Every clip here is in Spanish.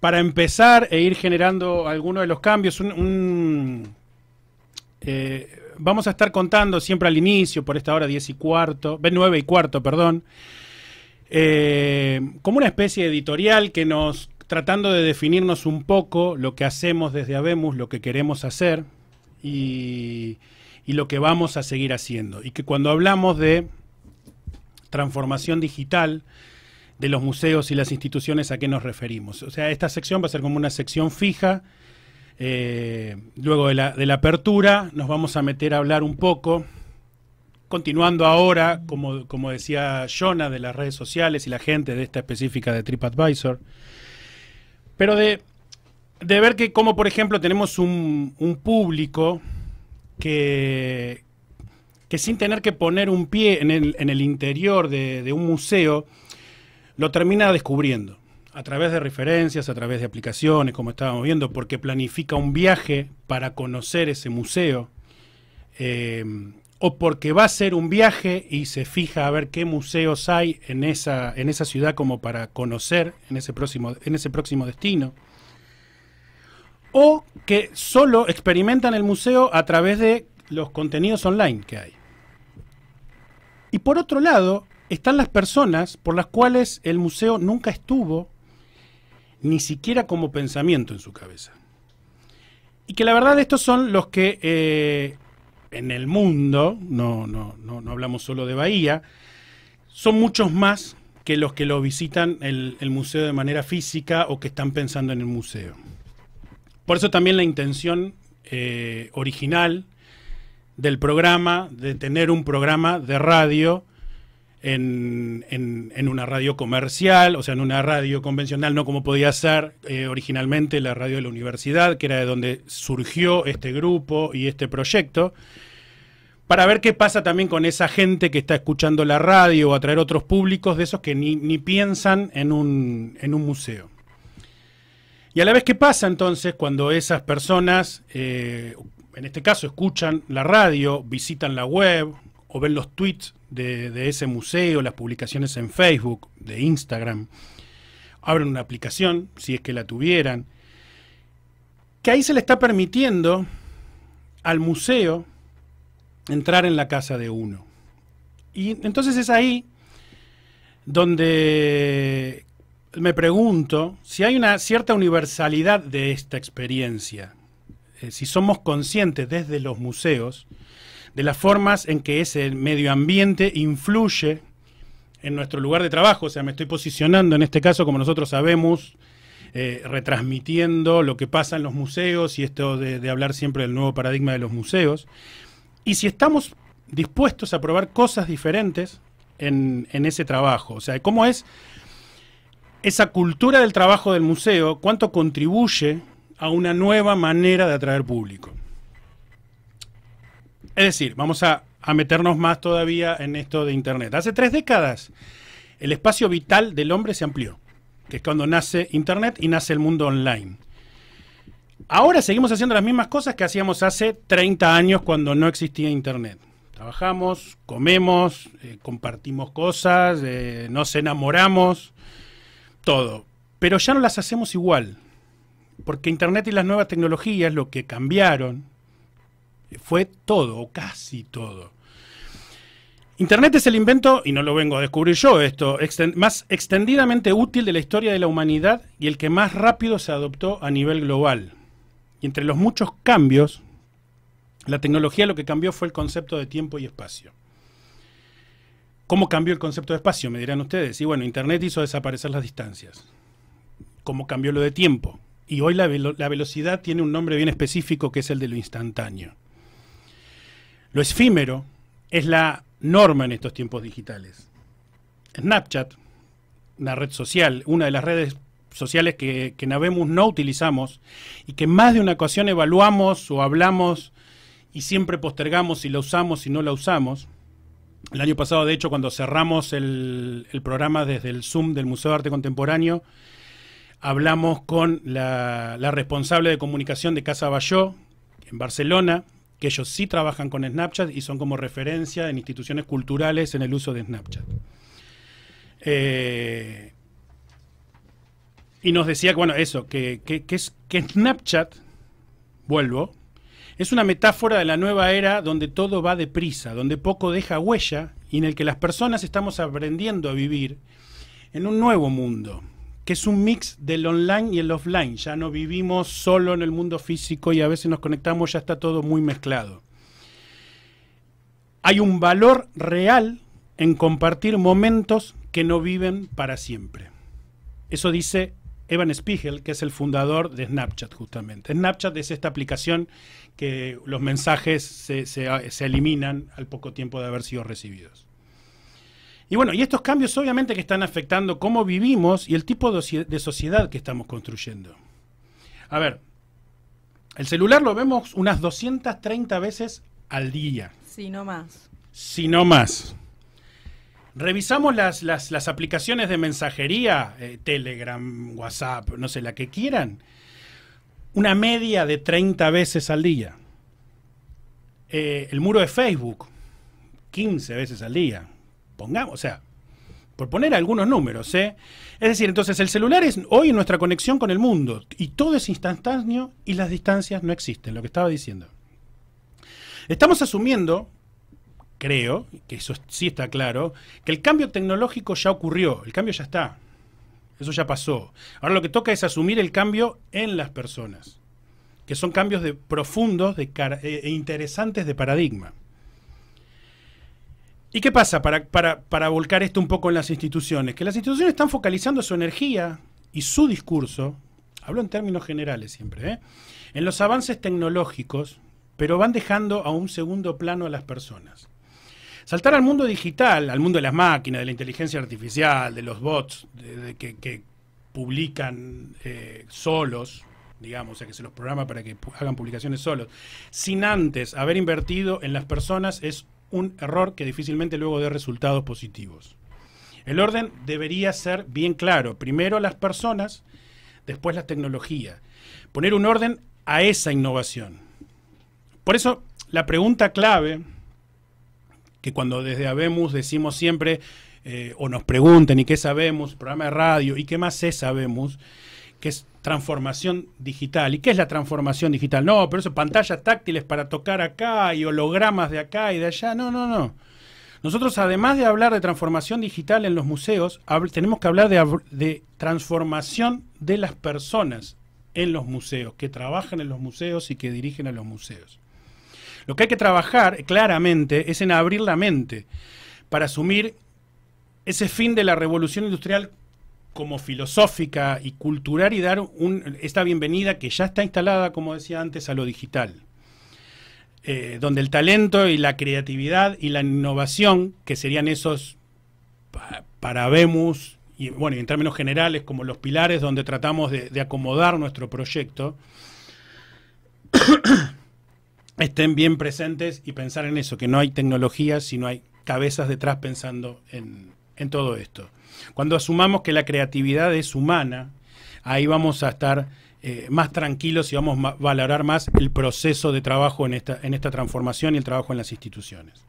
para empezar e ir generando algunos de los cambios, eh, vamos a estar contando siempre al inicio, por esta hora 10 y cuarto, 9 y cuarto, perdón, eh, como una especie de editorial que nos, tratando de definirnos un poco lo que hacemos desde Abemus, lo que queremos hacer y, y lo que vamos a seguir haciendo. Y que cuando hablamos de transformación digital, de los museos y las instituciones a qué nos referimos. O sea, esta sección va a ser como una sección fija. Eh, luego de la, apertura nos vamos a meter a hablar un poco, continuando ahora, como, decía Jonah, de las redes sociales y la gente de esta específica de TripAdvisor, pero de, de ver que como por ejemplo tenemos un, público que, que sin tener que poner un pie en el, interior de un museo, lo termina descubriendo a través de referencias, a través de aplicaciones, como estábamos viendo, porque planifica un viaje para conocer ese museo, eh, o porque va a ser un viaje y se fija a ver qué museos hay en esa, en esa ciudad como para conocer en ese próximo, en ese próximo destino o que solo experimentan el museo a través de los contenidos online que hay. Y por otro lado, están las personas por las cuales el museo nunca estuvo, ni siquiera como pensamiento en su cabeza. Y que la verdad estos son los que eh, en el mundo, no, no, no, hablamos solo de Bahía, son muchos más que los que lo visitan el, museo de manera física o que están pensando en el museo. Por eso también la intención eh, original del programa, de tener un programa de radio en, una radio comercial, o sea, en una radio convencional, no como podía ser eh, originalmente la radio de la universidad, que era de donde surgió este grupo y este proyecto, para ver qué pasa también con esa gente que está escuchando la radio o atraer otros públicos de esos que ni, piensan en un, museo. Y a la vez ¿qué pasa entonces cuando esas personas, eh, en este caso, escuchan la radio, visitan la web, o ver los tweets de, ese museo, las publicaciones en Facebook, de Instagram. Abren una aplicación, si es que la tuvieran. Que ahí se le está permitiendo al museo entrar en la casa de uno. Y entonces es ahí donde me pregunto si hay una cierta universalidad de esta experiencia, eh, si somos conscientes desde los museos de las formas en que ese medio ambiente influye en nuestro lugar de trabajo. O sea, me estoy posicionando en este caso, como nosotros sabemos, eh, retransmitiendo lo que pasa en los museos y esto de, hablar siempre del nuevo paradigma de los museos. Y si estamos dispuestos a probar cosas diferentes en, en ese trabajo, o sea, cómo es esa cultura del trabajo del museo, cuánto contribuye a una nueva manera de atraer público. Es decir, vamos a, meternos más todavía en esto de Internet. Hace tres décadas, el espacio vital del hombre se amplió, que es cuando nace Internet y nace el mundo online. Ahora seguimos haciendo las mismas cosas que hacíamos hace 30 años cuando no existía Internet. Trabajamos, comemos, eh, compartimos cosas, eh, nos enamoramos, todo. Pero ya no las hacemos igual, porque Internet y las nuevas tecnologías lo que cambiaron fue todo, casi todo. Internet es el invento, y no lo vengo a descubrir yo esto, más extendidamente útil de la historia de la humanidad y el que más rápido se adoptó a nivel global. Y entre los muchos cambios, la tecnología lo que cambió fue el concepto de tiempo y espacio. ¿Cómo cambió el concepto de espacio? Me dirán ustedes. Y bueno, Internet hizo desaparecer las distancias. ¿Cómo cambió lo de tiempo? Y hoy la velocidad tiene un nombre bien específico que es el de lo instantáneo. Lo efímero es la norma en estos tiempos digitales. Snapchat, una red social, una de las redes sociales que, que no utilizamos y que más de una ocasión evaluamos o hablamos y siempre postergamos si la usamos, si no la usamos. El año pasado, de hecho, cuando cerramos el, programa desde el Zoom del Museo de Arte Contemporáneo, hablamos con la, la responsable de comunicación de Casa Bayó, en Barcelona, que ellos sí trabajan con Snapchat y son como referencia en instituciones culturales en el uso de Snapchat. Eh, y nos decía, bueno, eso, que, que Snapchat, vuelvo, es una metáfora de la nueva era donde todo va deprisa, donde poco deja huella y en el que las personas estamos aprendiendo a vivir en un nuevo mundo, que es un mix del online y el offline. Ya no vivimos solo en el mundo físico y a veces nos conectamos, ya está todo muy mezclado. Hay un valor real en compartir momentos que no viven para siempre. Eso dice Evan Spiegel, que es el fundador de Snapchat, justamente. Snapchat es esta aplicación que los mensajes se, se eliminan al poco tiempo de haber sido recibidos. Y bueno, y estos cambios obviamente que están afectando cómo vivimos y el tipo de sociedad que estamos construyendo. A ver, el celular lo vemos unas 230 veces al día. Si no más. Si no más. Revisamos las, aplicaciones de mensajería, eh, Telegram, WhatsApp, no sé, la que quieran. Una media de 30 veces al día. Eh, el muro de Facebook, 15 veces al día pongamos, o sea, por poner algunos números. ¿eh? Es decir, entonces el celular es hoy nuestra conexión con el mundo y todo es instantáneo y las distancias no existen, lo que estaba diciendo. Estamos asumiendo, creo, que eso sí está claro, que el cambio tecnológico ya ocurrió, el cambio ya está, eso ya pasó. Ahora lo que toca es asumir el cambio en las personas, que son cambios de, profundos de, eh, e interesantes de paradigma. ¿Y qué pasa para, para, volcar esto un poco en las instituciones? Que las instituciones están focalizando su energía y su discurso, hablo en términos generales siempre, ¿eh? en los avances tecnológicos, pero van dejando a un segundo plano a las personas. Saltar al mundo digital, al mundo de las máquinas, de la inteligencia artificial, de los bots de, que, publican eh, solos, digamos, o sea, que se los programa para que hagan publicaciones solos, sin antes haber invertido en las personas, es un error que difícilmente luego dé resultados positivos. El orden debería ser bien claro. Primero las personas, después la tecnología. Poner un orden a esa innovación. Por eso, la pregunta clave, que cuando desde habemos decimos siempre, eh, o nos pregunten, ¿y qué sabemos? Programa de radio, ¿y qué más es Sabemos? que es transformación digital. ¿Y qué es la transformación digital? No, pero eso, pantallas táctiles para tocar acá y hologramas de acá y de allá. No, no, no. Nosotros, además de hablar de transformación digital en los museos, tenemos que hablar de, de transformación de las personas en los museos, que trabajan en los museos y que dirigen a los museos. Lo que hay que trabajar claramente es en abrir la mente para asumir ese fin de la revolución industrial como filosófica y cultural y dar esta bienvenida que ya está instalada, como decía antes, a lo digital. Eh, donde el talento y la creatividad y la innovación, que serían esos para vemos y bueno, en términos generales, como los pilares donde tratamos de, de acomodar nuestro proyecto, estén bien presentes y pensar en eso, que no hay tecnología, sino hay cabezas detrás pensando en, en todo esto. Cuando asumamos que la creatividad es humana, ahí vamos a estar eh, más tranquilos y vamos a valorar más el proceso de trabajo en esta, en esta transformación y el trabajo en las instituciones.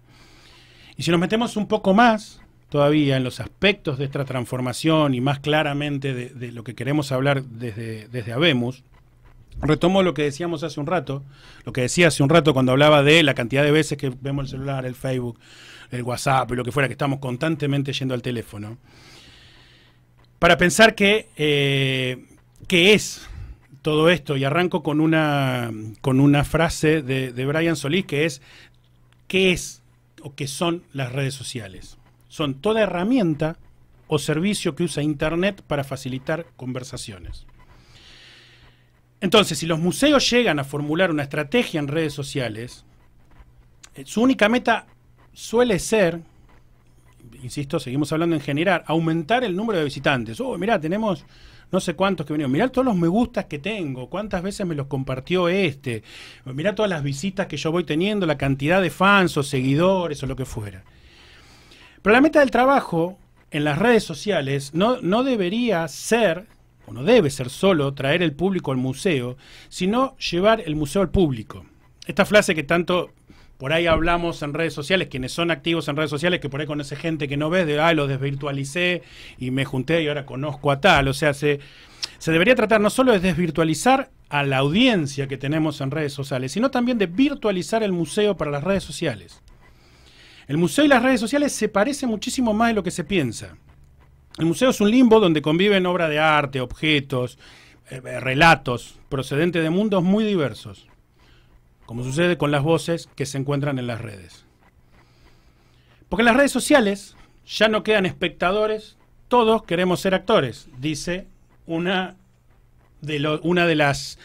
Y si nos metemos un poco más todavía en los aspectos de esta transformación y más claramente de, lo que queremos hablar desde, desde Abemus, Retomo lo que decíamos hace un rato, lo que decía hace un rato cuando hablaba de la cantidad de veces que vemos el celular, el Facebook, el WhatsApp y lo que fuera, que estamos constantemente yendo al teléfono. Para pensar que, eh, qué es todo esto, y arranco con una, frase de, de Brian Solís, que es, ¿qué es o qué son las redes sociales? Son toda herramienta o servicio que usa Internet para facilitar conversaciones. Entonces, si los museos llegan a formular una estrategia en redes sociales, eh, su única meta suele ser, insisto, seguimos hablando en generar, aumentar el número de visitantes. Oh, mirá, tenemos no sé cuántos que vinieron. Mirá todos los me gustas que tengo, cuántas veces me los compartió este. Mirá todas las visitas que yo voy teniendo, la cantidad de fans o seguidores o lo que fuera. Pero la meta del trabajo en las redes sociales no, no debería ser o no debe ser solo traer el público al museo, sino llevar el museo al público. Esta frase que tanto por ahí hablamos en redes sociales, quienes son activos en redes sociales, que por ahí conoce gente que no ves, de, ah, lo desvirtualicé y me junté y ahora conozco a tal. O sea, se, se debería tratar no solo de desvirtualizar a la audiencia que tenemos en redes sociales, sino también de virtualizar el museo para las redes sociales. El museo y las redes sociales se parecen muchísimo más de lo que se piensa. El museo es un limbo donde conviven obra de arte, objetos, eh, eh, relatos procedentes de mundos muy diversos, como sucede con las voces que se encuentran en las redes. Porque en las redes sociales ya no quedan espectadores, todos queremos ser actores, dice una de, una de las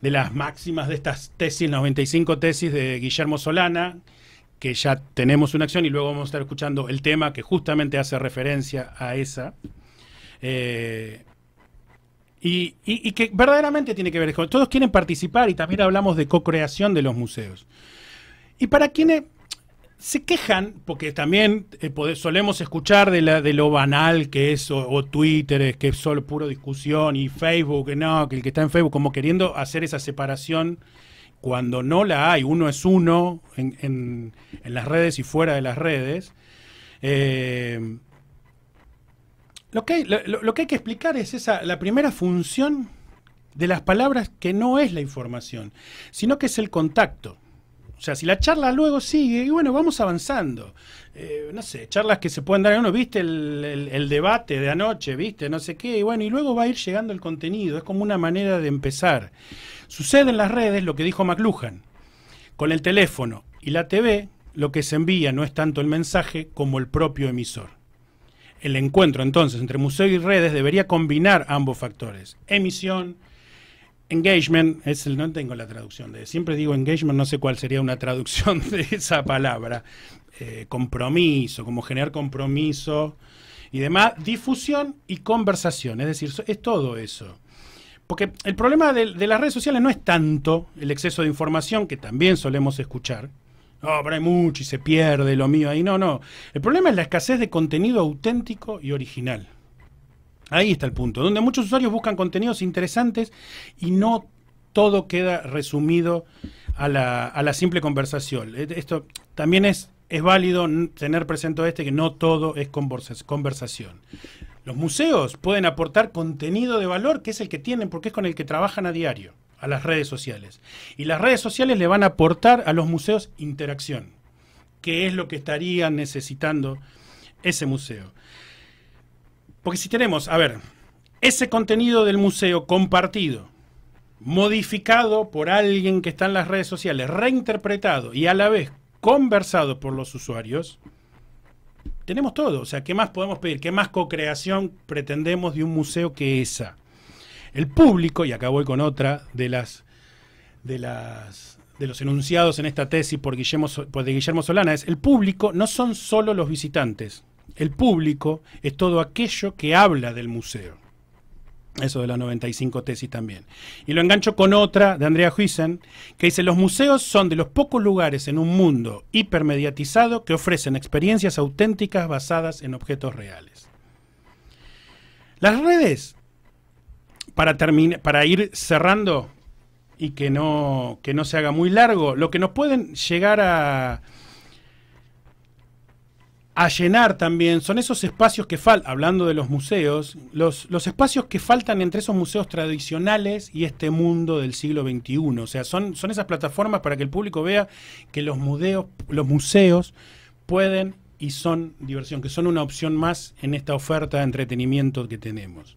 de las máximas de estas tesis, 95 tesis de Guillermo Solana, que ya tenemos una acción y luego vamos a estar escuchando el tema que justamente hace referencia a esa. Eh, y, que verdaderamente tiene que ver con... Todos quieren participar y también hablamos de co-creación de los museos. Y para quienes se quejan, porque también eh, solemos escuchar de, la, de, lo banal que es, o, Twitter, que es solo puro discusión, y Facebook, no, que el que está en Facebook, como queriendo hacer esa separación cuando no la hay, uno es uno en, en, las redes y fuera de las redes, eh, lo, que hay, lo, que hay que explicar es esa, la primera función de las palabras que no es la información, sino que es el contacto. O sea, si la charla luego sigue, y bueno, vamos avanzando. Eh, no sé, charlas que se pueden dar a uno, viste el, debate de anoche, viste, no sé qué, y bueno, y luego va a ir llegando el contenido, es como una manera de empezar. Sucede en las redes lo que dijo McLuhan, con el teléfono y la TV, lo que se envía no es tanto el mensaje como el propio emisor. El encuentro entonces entre museo y redes debería combinar ambos factores, emisión, Engagement es el, no tengo la traducción de, siempre digo engagement, no sé cuál sería una traducción de esa palabra. Eh, compromiso, como generar compromiso y demás. Difusión y conversación, es decir, es todo eso. Porque el problema de, de las redes sociales no es tanto el exceso de información, que también solemos escuchar, no, pero hay mucho y se pierde lo mío ahí. No, no. El problema es la escasez de contenido auténtico y original. Ahí está el punto, donde muchos usuarios buscan contenidos interesantes y no todo queda resumido a la, a la simple conversación. E, esto también es, es válido tener presente este que no todo es conversación. Los museos pueden aportar contenido de valor que es el que tienen porque es con el que trabajan a diario, a las redes sociales. Y las redes sociales le van a aportar a los museos interacción, que es lo que estaría necesitando ese museo. Porque si tenemos, a ver, ese contenido del museo compartido, modificado por alguien que está en las redes sociales, reinterpretado y a la vez conversado por los usuarios, tenemos todo. O sea, ¿qué más podemos pedir? ¿Qué más co-creación pretendemos de un museo que esa? El público, y acá voy con otra de las de las de los enunciados en esta tesis por Guillermo, de Guillermo Solana, es el público no son solo los visitantes, el público es todo aquello que habla del museo. Eso de la 95 tesis también. Y lo engancho con otra de Andrea Huysen, que dice, los museos son de los pocos lugares en un mundo hipermediatizado que ofrecen experiencias auténticas basadas en objetos reales. Las redes, para, para ir cerrando y que no, que no se haga muy largo, lo que nos pueden llegar a, a llenar también son esos espacios que faltan, hablando de los museos, los, espacios que faltan entre esos museos tradicionales y este mundo del siglo XXI. O sea, son, son esas plataformas para que el público vea que los los museos pueden y son diversión, que son una opción más en esta oferta de entretenimiento que tenemos.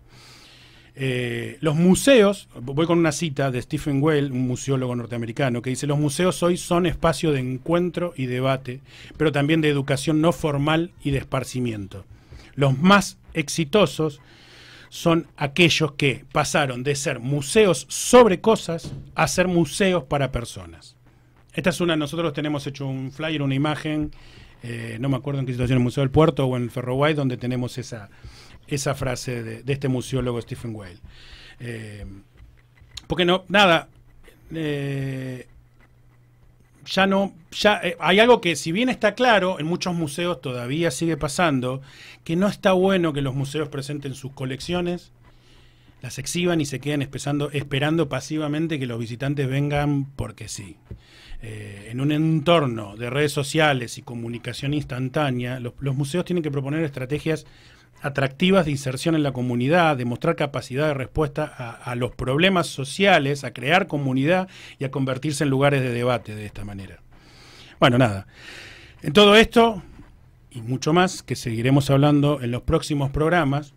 Eh, los museos, voy con una cita de Stephen Weil, un museólogo norteamericano, que dice, los museos hoy son espacio de encuentro y debate, pero también de educación no formal y de esparcimiento. Los más exitosos son aquellos que pasaron de ser museos sobre cosas a ser museos para personas. Esta es una, nosotros tenemos hecho un flyer, una imagen, eh, no me acuerdo en qué situación, en el Museo del Puerto o en el Ferroguay, donde tenemos esa, esa frase de, este museólogo Stephen Weil. Eh, porque no, nada, eh, ya no, ya eh, hay algo que si bien está claro, en muchos museos todavía sigue pasando, que no está bueno que los museos presenten sus colecciones, las exhiban y se queden esperando, pasivamente que los visitantes vengan porque sí. en un entorno de redes sociales y comunicación instantánea, los museos tienen que proponer estrategias atractivas de inserción en la comunidad, de mostrar capacidad de respuesta a, los problemas sociales, a crear comunidad y a convertirse en lugares de debate de esta manera. Bueno, nada. En todo esto y mucho más que seguiremos hablando en los próximos programas,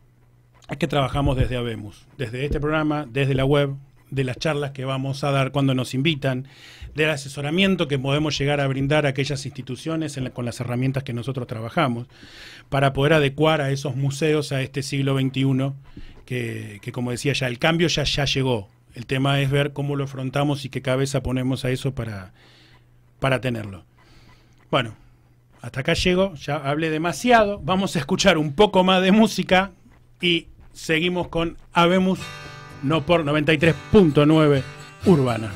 es que trabajamos desde Abemus, desde este programa, desde la web, de las charlas que vamos a dar cuando nos invitan, del asesoramiento que podemos llegar a brindar a aquellas instituciones con las herramientas que nosotros trabajamos, para poder adecuar a esos museos a este siglo XXI, que, como decía ya, el cambio ya, ya llegó. El tema es ver cómo lo afrontamos y qué cabeza ponemos a eso para, para tenerlo. Bueno, hasta acá llego, ya hablé demasiado, vamos a escuchar un poco más de música y seguimos con Habemus no por 93.9 Urbana.